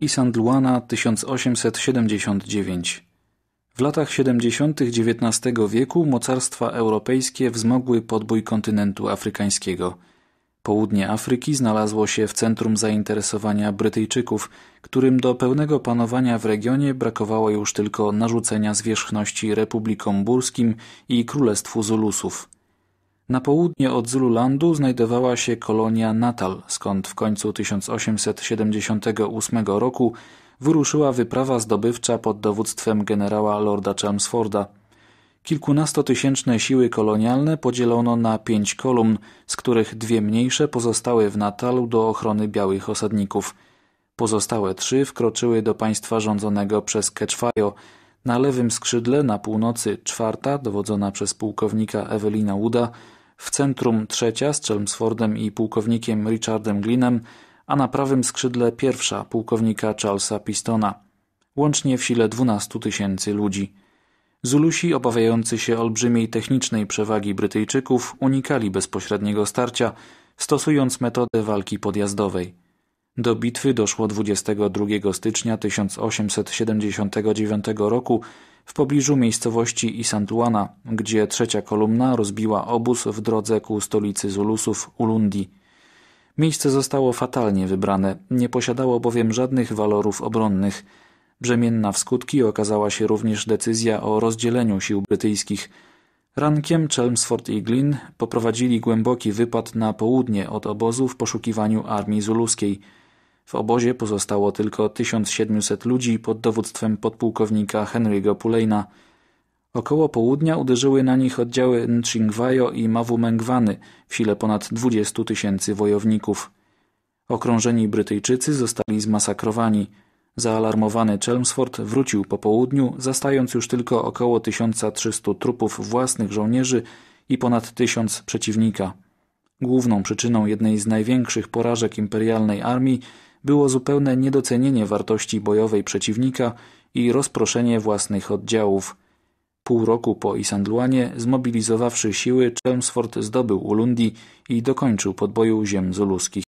i San 1879. W latach 70. XIX wieku mocarstwa europejskie wzmogły podbój kontynentu afrykańskiego. Południe Afryki znalazło się w centrum zainteresowania Brytyjczyków, którym do pełnego panowania w regionie brakowało już tylko narzucenia zwierzchności republikom burskim i królestwu Zulusów. Na południe od Zululandu znajdowała się kolonia Natal, skąd w końcu 1878 roku wyruszyła wyprawa zdobywcza pod dowództwem generała Lorda Chelmsforda. Kilkunastotysięczne siły kolonialne podzielono na pięć kolumn, z których dwie mniejsze pozostały w Natalu do ochrony białych osadników. Pozostałe trzy wkroczyły do państwa rządzonego przez Ketchwayo. Na lewym skrzydle na północy czwarta, dowodzona przez pułkownika Ewelina Uda, w centrum trzecia z Chelmsfordem i pułkownikiem Richardem Glinem, a na prawym skrzydle pierwsza pułkownika Charlesa Pistona, łącznie w sile 12 tysięcy ludzi. Zulusi, obawiający się olbrzymiej technicznej przewagi Brytyjczyków, unikali bezpośredniego starcia, stosując metodę walki podjazdowej. Do bitwy doszło 22 stycznia 1879 roku w pobliżu miejscowości Isantuana, gdzie trzecia kolumna rozbiła obóz w drodze ku stolicy Zulusów Ulundi. Miejsce zostało fatalnie wybrane, nie posiadało bowiem żadnych walorów obronnych. Brzemienna w skutki okazała się również decyzja o rozdzieleniu sił brytyjskich. Rankiem Chelmsford i Glynn poprowadzili głęboki wypad na południe od obozu w poszukiwaniu armii zuluskiej – w obozie pozostało tylko 1700 ludzi pod dowództwem podpułkownika Henry'ego Pulejna. Około południa uderzyły na nich oddziały Nchingwayo i Mawumengwany, w sile ponad 20 tysięcy wojowników. Okrążeni Brytyjczycy zostali zmasakrowani. Zaalarmowany Chelmsford wrócił po południu, zastając już tylko około 1300 trupów własnych żołnierzy i ponad 1000 przeciwnika. Główną przyczyną jednej z największych porażek imperialnej armii było zupełne niedocenienie wartości bojowej przeciwnika i rozproszenie własnych oddziałów. Pół roku po Isandluanie, zmobilizowawszy siły, Chelmsford zdobył Ulundi i dokończył podboju ziem zuluskich.